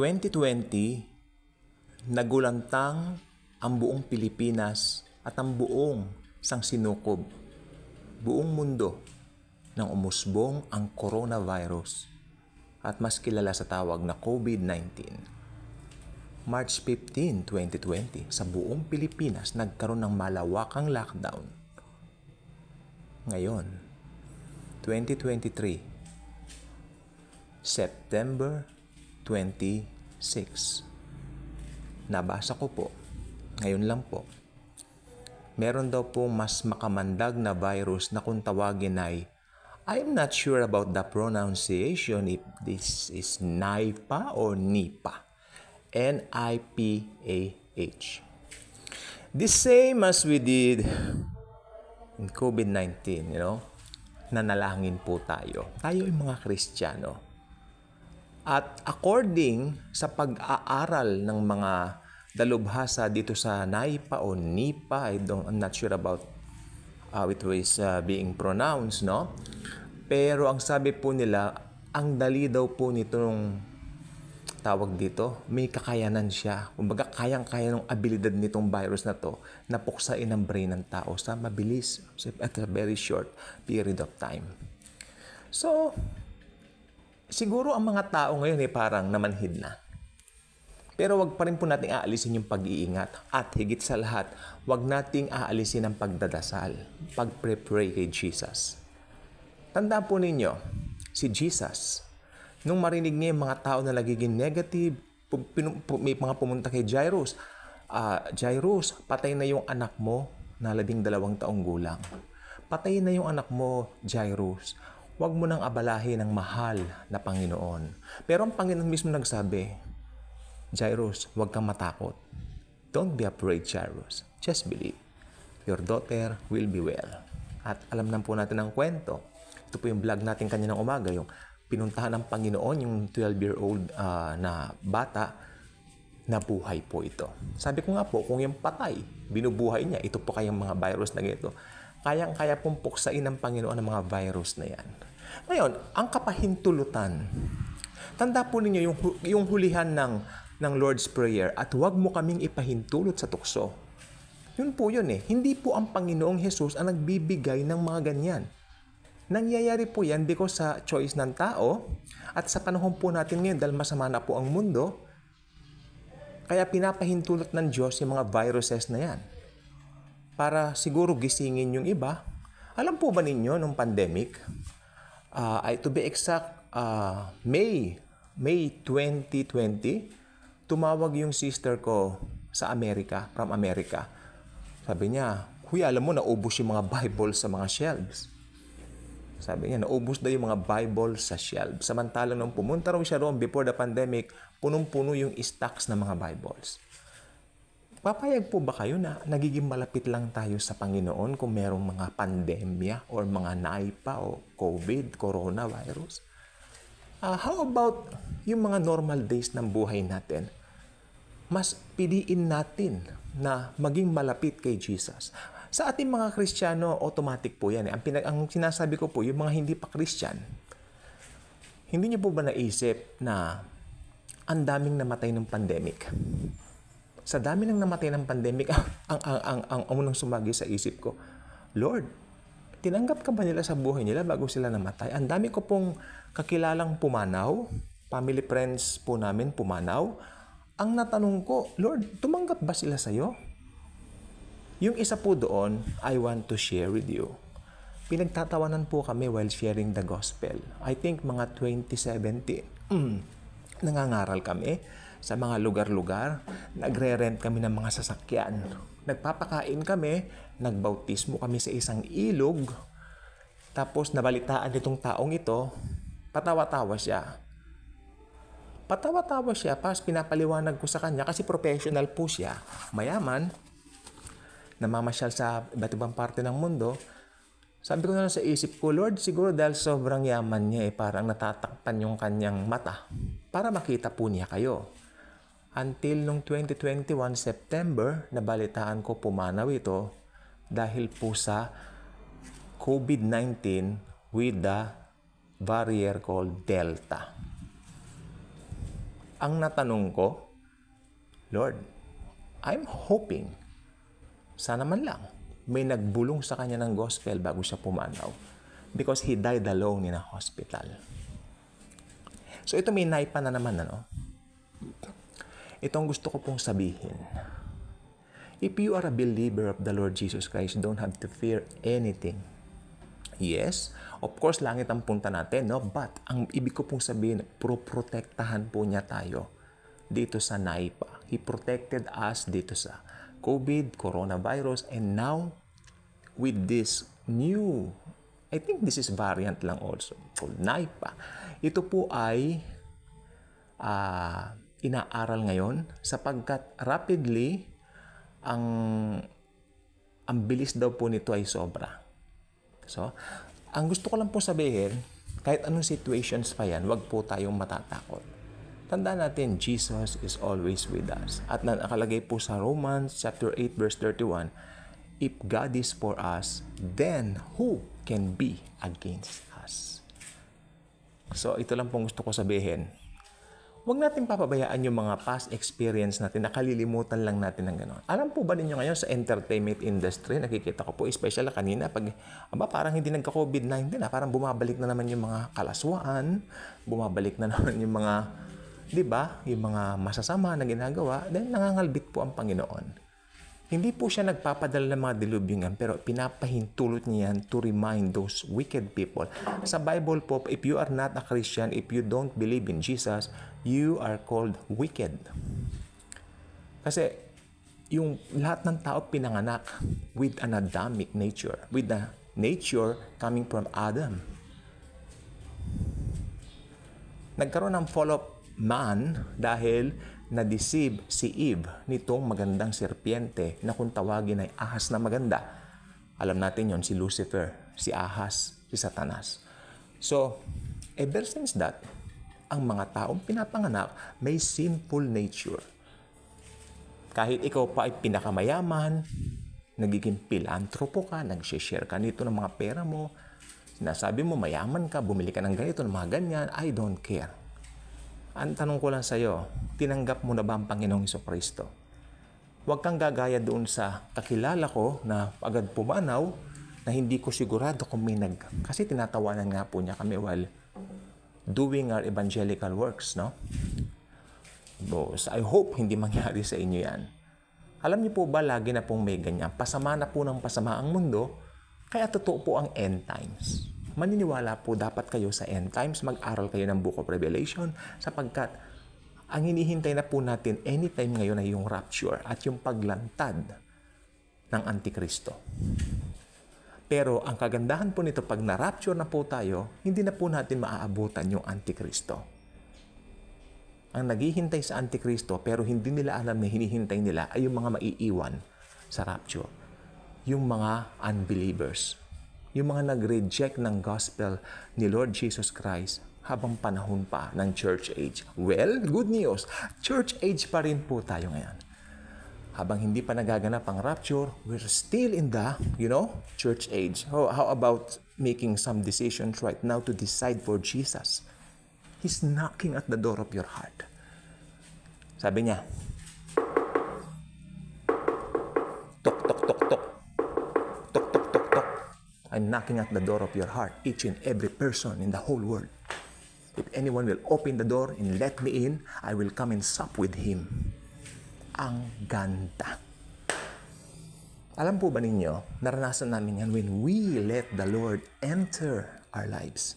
2020, nagulantang ang buong Pilipinas at ang buong sangsinukob, buong mundo nang umusbong ang coronavirus at mas kilala sa tawag na COVID-19. March 15, 2020, sa buong Pilipinas nagkaroon ng malawakang lockdown. Ngayon, 2023, September 26. Nabasa ko po, ngayon lang po. Meron daw po mas makamandag na virus na kung tawagin ay I'm not sure about the pronunciation if this is NIPA or NIPA. N-I-P-A-H. The same as we did in COVID-19, you know, nanalangin po tayo. Tayo ay mga Kristiyano at according sa pag-aaral ng mga dalubhasa dito sa Naipa o Nipa, I don't, I'm not sure about uh, it was uh, being pronounced, no? Pero ang sabi po nila, ang dali daw po nito nung tawag dito, may kakayanan siya. Kumbaga, kayang-kaya ng abilidad nitong virus na to na puksain ang brain ng tao sa mabilis, at a very short period of time. So, siguro ang mga tao ngayon ay parang namanhid na. Pero wag pa rin po nating aalisin yung pag-iingat at higit sa lahat, wag nating aalisin ang pagdadasal, pag-pray kay Jesus. Tandaan po ninyo, si Jesus, nung marinig niya yung mga tao na nagiging negative, may mga pumunta kay Jairus, uh, Jairus, patay na yung anak mo na labing dalawang taong gulang. Patay na yung anak mo, Jairus huwag mo nang abalahin ang mahal na Panginoon. Pero ang Panginoon mismo nagsabi, Jairus, huwag kang matakot. Don't be afraid, Jairus. Just believe. Your daughter will be well. At alam na po natin ang kwento. Ito po yung vlog natin kanya ng umaga, yung pinuntahan ng Panginoon yung 12-year-old uh, ah, na bata na buhay po ito. Sabi ko nga po, kung yung patay, binubuhay niya, ito po kayang mga virus na ito. kayang-kaya pong puksain ng Panginoon ang mga virus na yan. Ngayon, ang kapahintulutan. Tanda po ninyo yung, yung hulihan ng, ng Lord's Prayer at huwag mo kaming ipahintulot sa tukso. Yun po yun eh. Hindi po ang Panginoong Jesus ang nagbibigay ng mga ganyan. Nangyayari po yan because sa choice ng tao at sa panahon po natin ngayon dahil masama na po ang mundo, kaya pinapahintulot ng Diyos yung mga viruses na yan. Para siguro gisingin yung iba. Alam po ba ninyo nung pandemic, uh, I, to be exact, uh, May, May 2020, tumawag yung sister ko sa Amerika, from America. Sabi niya, Kuya, alam mo, naubos yung mga Bible sa mga shelves. Sabi niya, naubos na yung mga Bible sa shelf. Samantalang nung pumunta raw siya roon before the pandemic, punong-puno yung stocks ng mga Bibles. Papayag po ba kayo na nagiging malapit lang tayo sa Panginoon kung merong mga pandemya or mga naipa o COVID, coronavirus? Uh, how about yung mga normal days ng buhay natin? Mas piliin natin na maging malapit kay Jesus. Sa ating mga Kristiyano, automatic po yan. Eh. Ang, pinag- ang sinasabi ko po, yung mga hindi pa Christian, hindi niyo po ba naisip na ang daming namatay ng pandemic? sa dami ng namatay ng pandemic, ang, ang, ang, ang, ang unang sumagi sa isip ko, Lord, tinanggap ka ba nila sa buhay nila bago sila namatay? Ang dami ko pong kakilalang pumanaw, family friends po namin pumanaw. Ang natanong ko, Lord, tumanggap ba sila sa iyo? Yung isa po doon, I want to share with you. Pinagtatawanan po kami while sharing the gospel. I think mga 2017, mm, nangangaral kami sa mga lugar-lugar. Nagre-rent kami ng mga sasakyan. Nagpapakain kami, nagbautismo kami sa isang ilog. Tapos nabalitaan nitong taong ito, patawa-tawa siya. Patawa-tawa siya, pas pinapaliwanag ko sa kanya kasi professional po siya. Mayaman, namamasyal sa iba't ibang parte ng mundo. Sabi ko na lang sa isip ko, Lord, siguro dahil sobrang yaman niya eh, parang natatakpan yung kanyang mata para makita po niya kayo. Until nung 2021 September, nabalitaan ko pumanaw ito dahil po sa COVID-19 with the barrier called Delta. Ang natanong ko, Lord, I'm hoping, sana man lang, may nagbulong sa kanya ng gospel bago siya pumanaw because he died alone in a hospital. So ito may naipa na naman, ano? Itong gusto ko pong sabihin. If you are a believer of the Lord Jesus Christ, don't have to fear anything. Yes, of course, langit ang punta natin, no? But, ang ibig ko pong sabihin, pro-protektahan po niya tayo dito sa NIPA. He protected us dito sa COVID, coronavirus, and now, with this new, I think this is variant lang also, called NIPA. Ito po ay, ah, uh, inaaral ngayon sapagkat rapidly ang ang bilis daw po nito ay sobra. So, ang gusto ko lang po sabihin, kahit anong situations pa yan, wag po tayong matatakot. Tanda natin, Jesus is always with us. At nakalagay po sa Romans chapter 8 verse 31, If God is for us, then who can be against us? So, ito lang pong gusto ko sabihin huwag natin papabayaan yung mga past experience natin, kalilimutan lang natin ng gano'n. Alam po ba ninyo ngayon sa entertainment industry, nakikita ko po, especially kanina, pag, aba, parang hindi nagka-COVID-19 na, parang bumabalik na naman yung mga kalaswaan, bumabalik na naman yung mga, di ba, yung mga masasama na ginagawa, then nangangalbit po ang Panginoon. Hindi po siya nagpapadala ng mga dilubyong yan, pero pinapahintulot niya yan to remind those wicked people. Sa Bible po, if you are not a Christian, if you don't believe in Jesus, you are called wicked. Kasi yung lahat ng tao pinanganak with an Adamic nature, with the nature coming from Adam. Nagkaroon ng fall of man dahil na-deceive si Eve nitong magandang serpiente na kung tawagin ay ahas na maganda. Alam natin yon si Lucifer, si ahas, si Satanas. So, ever since that, ang mga taong pinapanganak may sinful nature. Kahit ikaw pa ay pinakamayaman, nagiging pilantropo ka, nagsishare ka nito ng mga pera mo, sinasabi mo mayaman ka, bumili ka ng ganito, ng mga ganyan, I don't care. Ang tanong ko lang sa iyo, tinanggap mo na ba ang Panginoong Iso Huwag kang gagaya doon sa kakilala ko na agad pumanaw na hindi ko sigurado kung may nag... Kasi tinatawanan nga po niya kami while doing our evangelical works, no? So, I hope hindi mangyari sa inyo yan. Alam niyo po ba lagi na pong may ganyan? Pasama na po ng pasama ang mundo, kaya totoo po ang end times maniniwala po dapat kayo sa end times, mag-aral kayo ng Book of Revelation sapagkat ang hinihintay na po natin anytime ngayon ay yung rapture at yung paglantad ng Antikristo. Pero ang kagandahan po nito pag na-rapture na po tayo, hindi na po natin maaabutan yung Antikristo ang naghihintay sa Antikristo pero hindi nila alam na hinihintay nila ay yung mga maiiwan sa rapture. Yung mga unbelievers yung mga nag-reject ng gospel ni Lord Jesus Christ habang panahon pa ng church age. Well, good news, church age pa rin po tayo ngayon. Habang hindi pa nagaganap ang rapture, we're still in the, you know, church age. How, how about making some decisions right now to decide for Jesus? He's knocking at the door of your heart. Sabi niya, I'm knocking at the door of your heart, each and every person in the whole world. If anyone will open the door and let me in, I will come and sup with him. Ang ganda. Alam po ba ninyo, naranasan namin yan when we let the Lord enter our lives.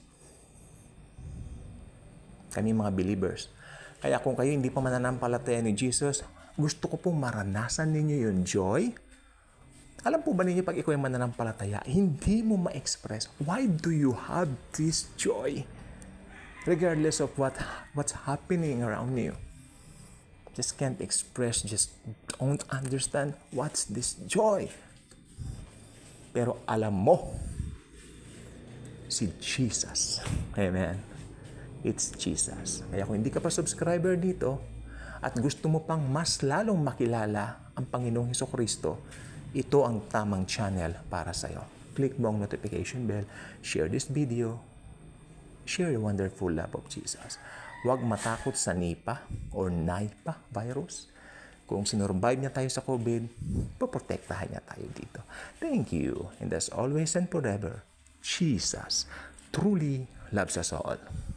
Kami mga believers. Kaya kung kayo hindi pa mananampalataya ni Jesus, gusto ko pong maranasan ninyo yung joy, alam po ba ninyo pag ikaw ay mananampalataya, hindi mo ma-express, why do you have this joy? Regardless of what what's happening around you. Just can't express, just don't understand what's this joy. Pero alam mo, si Jesus. Amen. It's Jesus. Kaya kung hindi ka pa subscriber dito at gusto mo pang mas lalong makilala ang Panginoong Heso Kristo, ito ang tamang channel para sa iyo. Click mo ang notification bell, share this video, share the wonderful love of Jesus. Huwag matakot sa NIPA or NIPA virus. Kung sinurvive niya tayo sa COVID, paprotektahan niya tayo dito. Thank you. And as always and forever, Jesus truly loves us all.